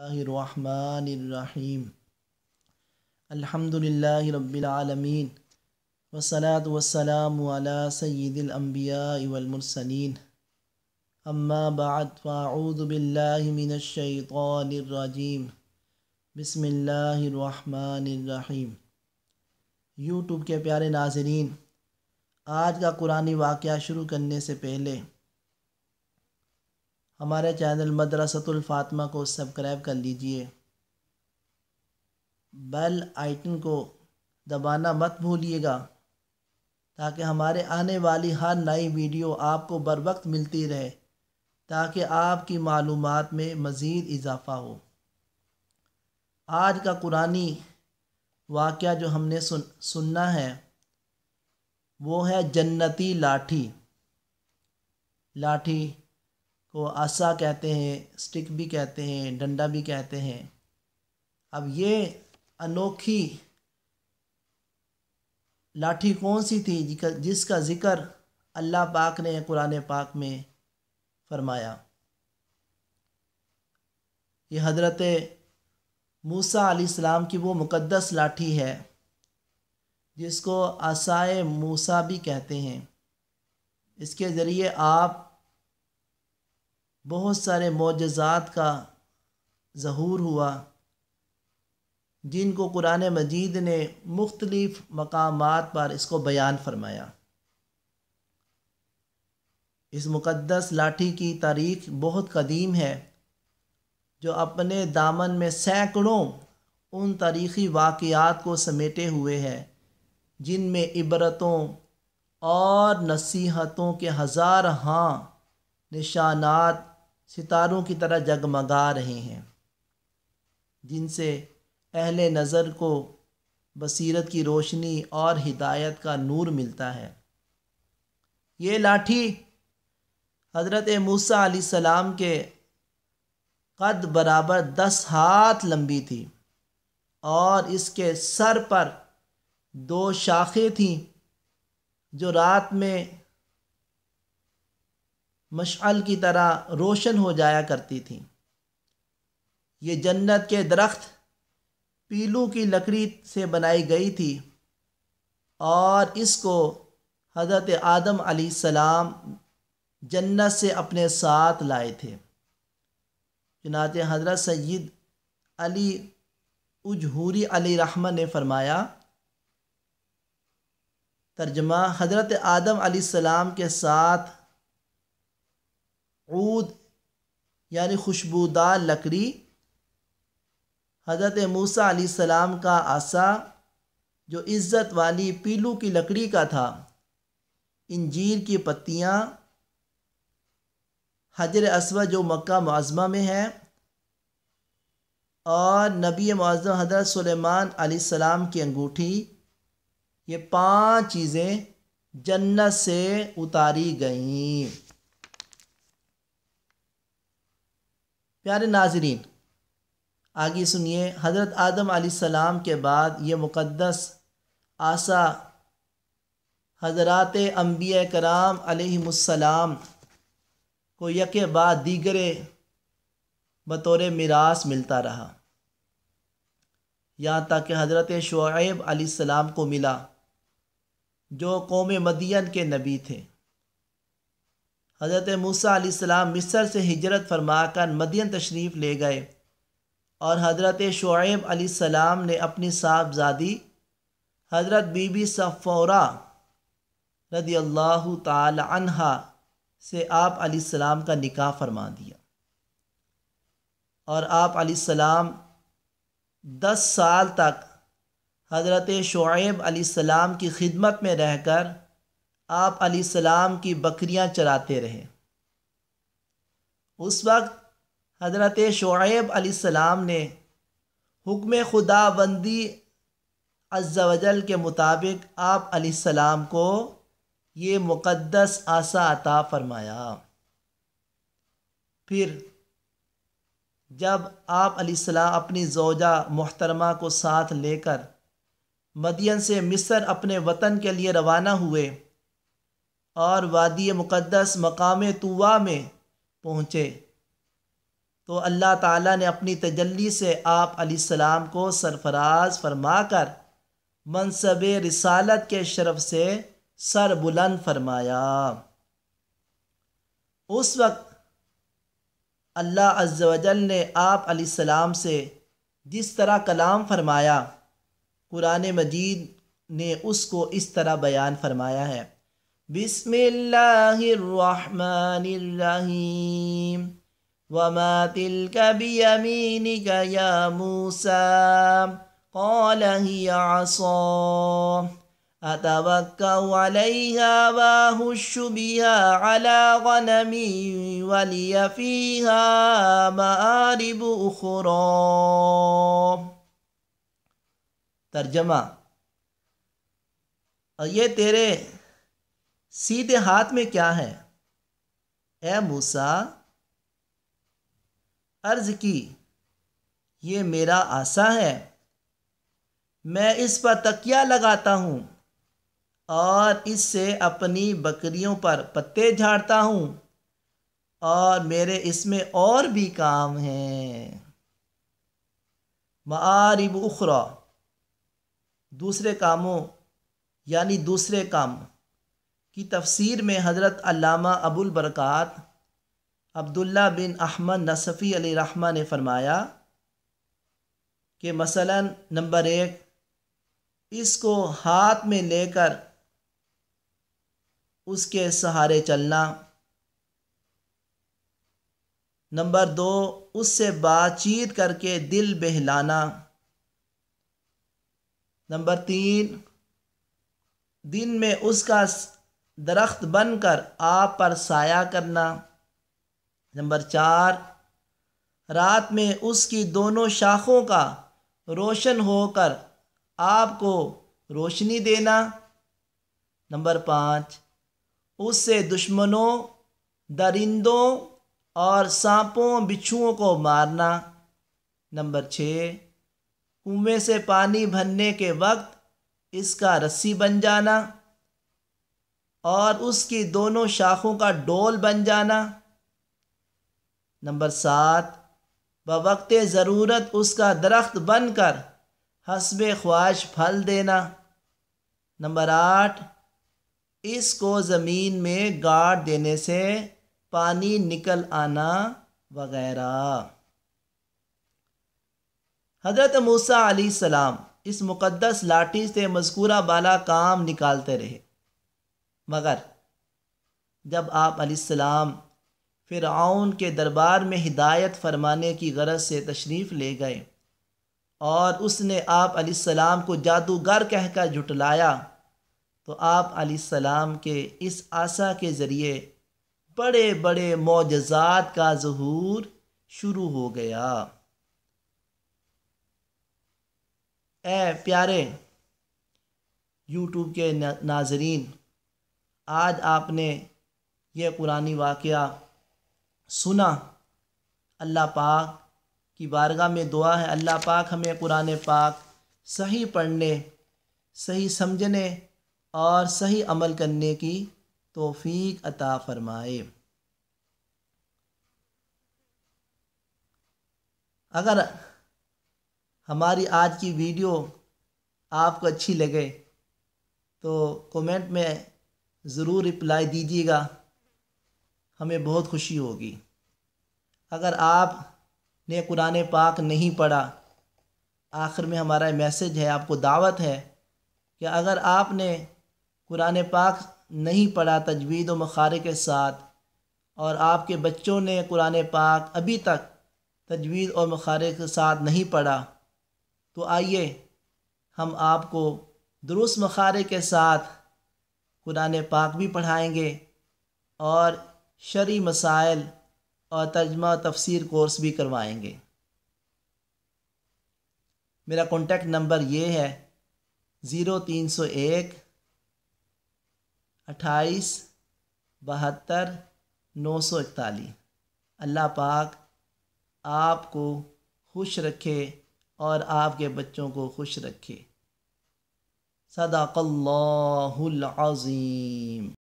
रहीम अल्हम्दुलिल्लाह वसलात वसलाम अला सय्यिदिल अंबिया वल मुरसलीन अम्मा यूट्यूब के प्यारे नाजरीन आज का कुरानी वाक़ शुरू करने से पहले हमारे चैनल मदरसतुल फातिमा को सब्सक्राइब कर लीजिए बेल आइटन को दबाना मत भूलिएगा ताकि हमारे आने वाली हर नई वीडियो आपको बर वक्त मिलती रहे ताकि आपकी मालूम में मज़ीद इजाफ़ा हो आज का कुरानी वाक़ जो हमने सुन सुनना है वो है जन्नती लाठी लाठी को आसा कहते हैं स्टिक भी कहते हैं डंडा भी कहते हैं अब ये अनोखी लाठी कौन सी थी जिसका ज़िक्र अल्लाह पाक ने कुरान पाक में फरमाया ये हज़रत मूसा आसमाम की वो मुक़दस लाठी है जिसको आसाए मूसा भी कहते हैं इसके ज़रिए आप बहुत सारे मोजात का जहूर हुआ जिनको कुरान मजीद ने मुख्तलिफ़ मकाम पर इसको बयान फरमाया इस मुक़दस लाठी की तारीख बहुत कदीम है जो अपने दामन में सैकड़ों उन तारीख़ी वाक़ात को समेटे हुए है जिनमें इबरतों और नसीहतों के हज़ार हाँ निशानात सितारों की तरह जगमगा रहे हैं जिनसे अहल नज़र को बसीरत की रोशनी और हिदायत का नूर मिलता है ये लाठी हज़रत मूसा सलाम के कद बराबर दस हाथ लंबी थी और इसके सर पर दो शाखें थीं जो रात में मशाल की तरह रोशन हो जाया करती थी ये जन्नत के दरख्त पीलू की लकड़ी से बनाई गई थी और इसको हज़रत आदम सलाम जन्नत से अपने साथ लाए थे चुनाच हज़रत सैद अली उजहूरी अली रहमन ने फरमाया तर्जमा हज़रत आदम सलाम के साथ ऊद यानी खुशबूदार लकड़ी हज़रत मूसा सलाम का आसा जो इज़्ज़त वाली पीलू की लकड़ी का था इंजीर की पत्तियाँ हजर असव जो मक्का मुआज़मा में है और नबी मज़म हजरत अली सलाम की अंगूठी ये पांच चीज़ें जन्नत से उतारी गईं प्यारे नाजरीन आगे सुनिए हज़रत आदम सलाम के बाद ये मुक़दस आसा हज़रत अम्बिया कराम को यक बाद दीगरे बतौर मरास मिलता रहा यहाँ तक कि हज़रत शुएब सलाम को मिला जो कौम मदियन के नबी थे हज़रत मूसा मिस्र से हिजरत फरमाकर मदियन तशरीफ़ ले गए और हज़रत शुएब सलाम ने अपनी साहबजादी हज़रत बीबी सफ़ौरा रदी अल्लाह तहा से आप सलाम का निकाह फरमा दिया और आप सलाम दस साल तक हज़रत शुएब सलाम की खिदमत में रहकर आप सलाम की बकरियां चराते रहे उस वक्त हज़रत शुएब सलाम ने हुक्म खुदाबंदी अजवजल के मुताबिक आप सलाम को ये मुक़दस आसा अता फरमाया फिर जब आप सलाम अपनी जोजा मोहतरमा को साथ लेकर मदियन से मिस्र अपने वतन के लिए रवाना हुए और वादी मुक़दस मकाम तुआ में पहुँचे तो अल्लाह ताला ने अपनी तजल्ली से आप सलाम को सरफराज फरमाकर मनसब रिसालत के शरफ से सर बुलंद फरमाया उस वक्त अल्लाह अज्जवजल ने आप सलाम से जिस तरह कलाम फरमाया कुरान मजीद ने उसको इस तरह बयान फरमाया है بسم الله الرحمن الرحيم وما تلك بيمينك يا موسى قال هي عصا أتوكأ عليها وأهش بها على غنمي ولي فيها مآرب أخرى ترجمة ايه तेरे सीधे हाथ में क्या है ए मूसा अर्ज की ये मेरा आशा है मैं इस पर तकिया लगाता हूँ और इससे अपनी बकरियों पर पत्ते झाड़ता हूँ और मेरे इसमें और भी काम हैं मारिब उखरा दूसरे कामों यानी दूसरे काम की तफसीर में हज़रत अल्लामा अबुल बरक़ात अब्दुल्ला बिन अहमद नसफ़ी अली रहमा ने फरमाया कि मसलन नंबर एक इसको हाथ में लेकर उसके सहारे चलना नंबर दो उससे बातचीत करके दिल बहलाना नंबर तीन दिन में उसका दरख्त बनकर आप पर साया करना नंबर चार रात में उसकी दोनों शाखों का रोशन होकर आपको रोशनी देना नंबर पाँच उससे दुश्मनों दरिंदों और सांपों बिच्छुओं को मारना नंबर छः कुएँ से पानी भरने के वक्त इसका रस्सी बन जाना और उसकी दोनों शाखों का डोल बन जाना नंबर सात बवक्त ज़रूरत उसका दरख्त बनकर हसब ख्वाहिश फल देना नंबर आठ इसको ज़मीन में गाड़ देने से पानी निकल आना वगैरह हज़रत मूसा सलाम इस मुक़दस लाठी से मजकूरा बाला काम निकालते रहे मगर जब आप फिर फ़िरआन के दरबार में हिदायत फरमाने की गरज से तशरीफ़ ले गए और उसने आप आसमाम को जादूगर कहकर जुटलाया तो आप आसमाम के इस आशा के ज़रिए बड़े बड़े मोजात का जहूर शुरू हो गया ए प्यारे YouTube के नाजरीन आज आपने यह कुरानी वाक़ सुना अल्लाह पाक की बारगाह में दुआ है अल्लाह पाक हमें कुरान पाक सही पढ़ने सही समझने और सही अमल करने की तोफ़ी अता फ़रमाए अगर हमारी आज की वीडियो आपको अच्छी लगे तो कमेंट में ज़रूर रिप्लाई दीजिएगा हमें बहुत खुशी होगी अगर आप ने कुरान पाक नहीं पढ़ा आखिर में हमारा मैसेज है आपको दावत है कि अगर आपने कुरान पाक नहीं पढ़ा तजवीद व मखारे के साथ और आपके बच्चों ने कुरान पाक अभी तक तजवीद और मखारे के साथ नहीं पढ़ा तो आइए हम आपको दुरुस्त मखारे के साथ कुरान पाक भी पढ़ाएंगे और शरी मसाइल और तर्जमा तफसीर कोर्स भी करवाएंगे मेरा कॉन्टेक्ट नंबर ये है ज़ीरो तीन सौ एक अट्ठाईस बहत्तर नौ सौ इकतालीस अल्लाह पाक आपको खुश रखे और आपके बच्चों को खुश रखे सदाकल्लाहुल अज़ीम